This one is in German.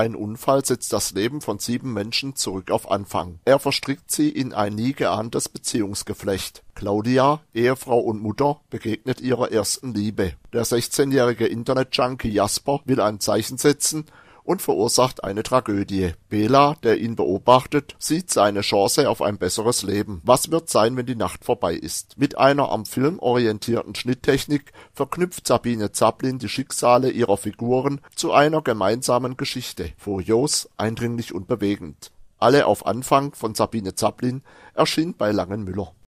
Ein Unfall setzt das Leben von sieben Menschen zurück auf Anfang. Er verstrickt sie in ein nie geahntes Beziehungsgeflecht. Claudia, Ehefrau und Mutter, begegnet ihrer ersten Liebe. Der 16-jährige Internet-Junkie Jasper will ein Zeichen setzen und verursacht eine Tragödie. Bela, der ihn beobachtet, sieht seine Chance auf ein besseres Leben. Was wird sein, wenn die Nacht vorbei ist? Mit einer am Film orientierten Schnitttechnik verknüpft Sabine Zaplin die Schicksale ihrer Figuren zu einer gemeinsamen Geschichte, furios, eindringlich und bewegend. Alle auf Anfang von Sabine Zaplin erschien bei Langen Müller.